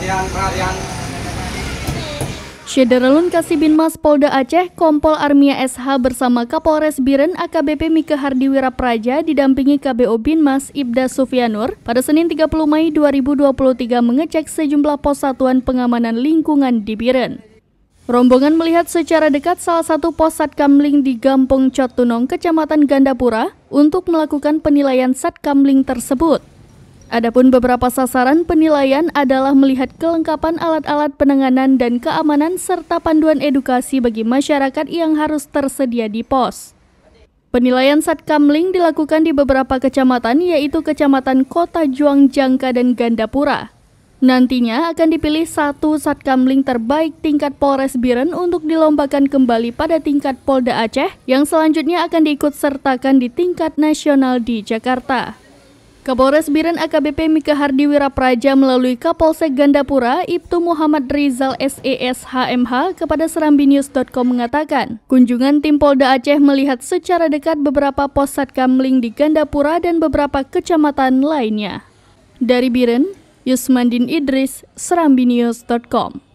perhatian, perhatian. Kasih Kasibin Mas Polda Aceh, Kompol Armia SH bersama Kapolres Biren AKBP Mika Hardiwira Praja didampingi KBO Binmas Ibda Sufianur pada Senin 30 Mei 2023 mengecek sejumlah pos satuan pengamanan lingkungan di Biren. Rombongan melihat secara dekat salah satu pos Satkamling di Gampung Cotunong, Kecamatan Gandapura untuk melakukan penilaian Satkamling tersebut. Adapun beberapa sasaran penilaian adalah melihat kelengkapan alat-alat penanganan dan keamanan serta panduan edukasi bagi masyarakat yang harus tersedia di pos. Penilaian Satkamling dilakukan di beberapa kecamatan yaitu Kecamatan Kota Juang Jangka dan Gandapura. Nantinya akan dipilih satu Satkamling terbaik tingkat Polres Biren untuk dilombakan kembali pada tingkat Polda Aceh yang selanjutnya akan diikut sertakan di tingkat nasional di Jakarta. Kapolres Biren AKBP Mika Hardi Wirapraja melalui Kapolsek Gandapura Ibtu Muhammad Rizal SES HMH kepada SerambiNews.com mengatakan, kunjungan tim Polda Aceh melihat secara dekat beberapa pos Satkamling di Gandapura dan beberapa kecamatan lainnya. Dari Biren, Yusmandin Idris, SerambiNews.com.